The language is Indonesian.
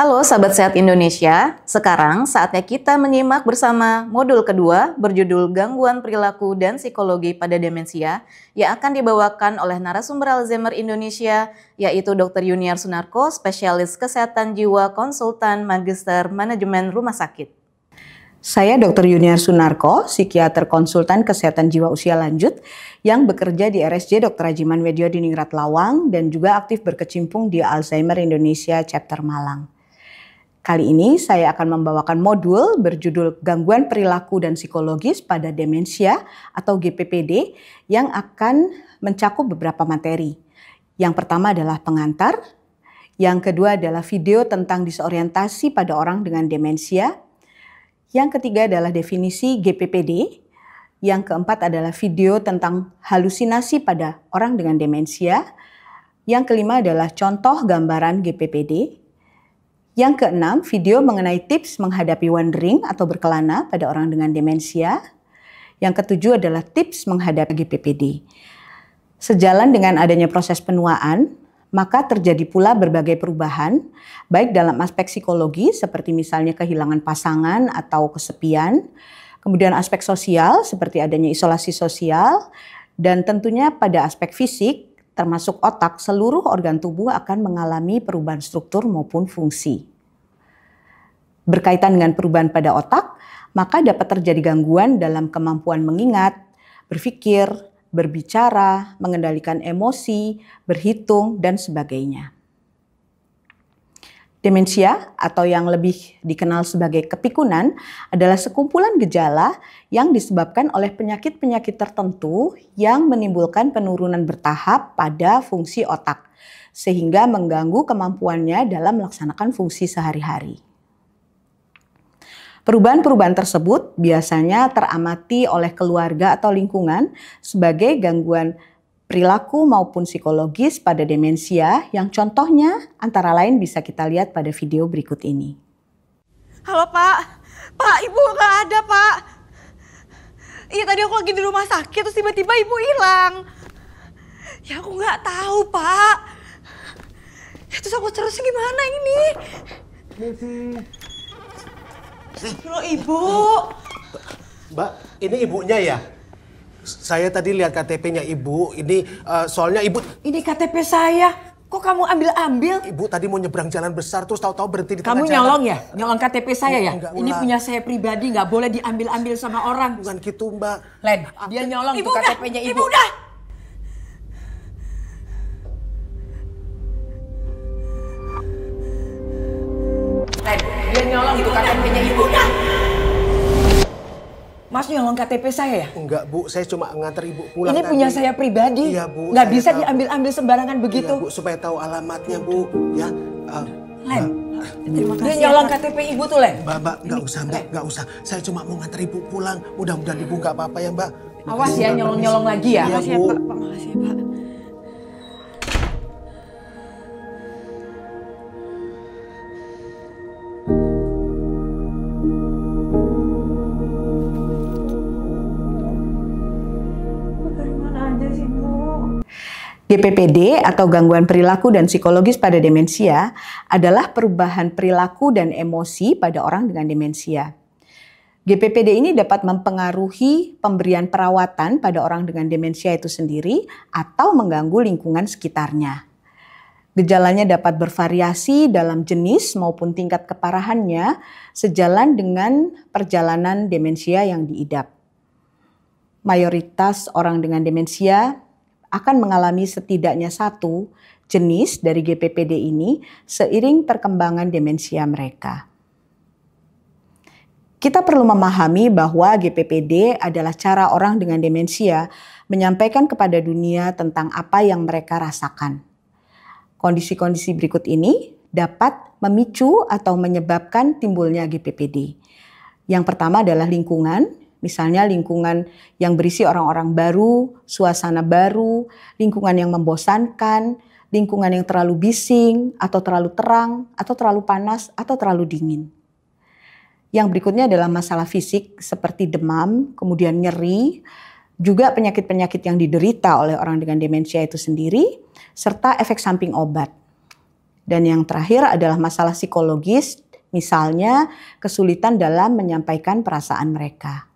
Halo sahabat sehat Indonesia, sekarang saatnya kita menyimak bersama modul kedua berjudul Gangguan Perilaku dan Psikologi pada Demensia yang akan dibawakan oleh narasumber Alzheimer Indonesia yaitu Dr. Yuniar Sunarko, spesialis kesehatan jiwa konsultan magister manajemen rumah sakit. Saya Dr. Yuniar Sunarko, psikiater konsultan kesehatan jiwa usia lanjut yang bekerja di RSJ Dr. Rajiman Wedio di Ningrat Lawang dan juga aktif berkecimpung di Alzheimer Indonesia Chapter Malang. Kali ini saya akan membawakan modul berjudul Gangguan Perilaku dan Psikologis pada Demensia atau GPPD yang akan mencakup beberapa materi. Yang pertama adalah pengantar, yang kedua adalah video tentang disorientasi pada orang dengan demensia, yang ketiga adalah definisi GPPD, yang keempat adalah video tentang halusinasi pada orang dengan demensia, yang kelima adalah contoh gambaran GPPD, yang keenam, video mengenai tips menghadapi wandering atau berkelana pada orang dengan demensia. Yang ketujuh adalah tips menghadapi GPPD. Sejalan dengan adanya proses penuaan, maka terjadi pula berbagai perubahan, baik dalam aspek psikologi seperti misalnya kehilangan pasangan atau kesepian, kemudian aspek sosial seperti adanya isolasi sosial, dan tentunya pada aspek fisik termasuk otak, seluruh organ tubuh akan mengalami perubahan struktur maupun fungsi berkaitan dengan perubahan pada otak, maka dapat terjadi gangguan dalam kemampuan mengingat, berpikir, berbicara, mengendalikan emosi, berhitung, dan sebagainya. Demensia atau yang lebih dikenal sebagai kepikunan adalah sekumpulan gejala yang disebabkan oleh penyakit-penyakit tertentu yang menimbulkan penurunan bertahap pada fungsi otak sehingga mengganggu kemampuannya dalam melaksanakan fungsi sehari-hari. Perubahan-perubahan tersebut biasanya teramati oleh keluarga atau lingkungan sebagai gangguan perilaku maupun psikologis pada demensia yang contohnya antara lain bisa kita lihat pada video berikut ini. Halo Pak, Pak Ibu nggak ada Pak. Iya tadi aku lagi di rumah sakit terus tiba-tiba Ibu hilang. Ya aku nggak tahu Pak. Ya, terus aku terus gimana ini? Iya sih. Loh ibu. Mbak, ini ibunya ya? Saya tadi lihat KTP-nya ibu, ini uh, soalnya ibu... Ini KTP saya, kok kamu ambil-ambil? Ibu tadi mau nyebrang jalan besar, terus tahu-tahu berhenti di tengah Kamu nyolong ya? Nyolong KTP saya ya? Enggak, ini punya saya pribadi, nggak boleh diambil-ambil sama orang. Bukan gitu, Mbak. Len, dia nyolong ibu KTP-nya ibu. Ibu udah, Mas nyolong KTP saya ya? Enggak bu, saya cuma nganter ibu pulang. Ini punya nanti. saya pribadi. Iya bu. Gak bisa diambil-ambil sembarangan iya, begitu. Iya bu, supaya tahu alamatnya bu. Ya. Uh, eh, Lem, terima kasih. Dia nyolong KTP ibu tuh Len. Mbak, mbak, nggak usah mbak, nggak usah. Saya cuma mau nganter ibu pulang. Mudah-mudahan ibu nggak apa-apa ya mbak. Awas ya nyolong-nyolong lagi ya. Iya, bu. Terima kasih makasih ya pak. GPPD atau gangguan perilaku dan psikologis pada demensia adalah perubahan perilaku dan emosi pada orang dengan demensia. GPPD ini dapat mempengaruhi pemberian perawatan pada orang dengan demensia itu sendiri atau mengganggu lingkungan sekitarnya. Gejalanya dapat bervariasi dalam jenis maupun tingkat keparahannya sejalan dengan perjalanan demensia yang diidap. Mayoritas orang dengan demensia akan mengalami setidaknya satu jenis dari GPPD ini seiring perkembangan demensia mereka. Kita perlu memahami bahwa GPPD adalah cara orang dengan demensia menyampaikan kepada dunia tentang apa yang mereka rasakan. Kondisi-kondisi berikut ini dapat memicu atau menyebabkan timbulnya GPPD. Yang pertama adalah lingkungan, Misalnya lingkungan yang berisi orang-orang baru, suasana baru, lingkungan yang membosankan, lingkungan yang terlalu bising, atau terlalu terang, atau terlalu panas, atau terlalu dingin. Yang berikutnya adalah masalah fisik seperti demam, kemudian nyeri, juga penyakit-penyakit yang diderita oleh orang dengan demensia itu sendiri, serta efek samping obat. Dan yang terakhir adalah masalah psikologis, misalnya kesulitan dalam menyampaikan perasaan mereka.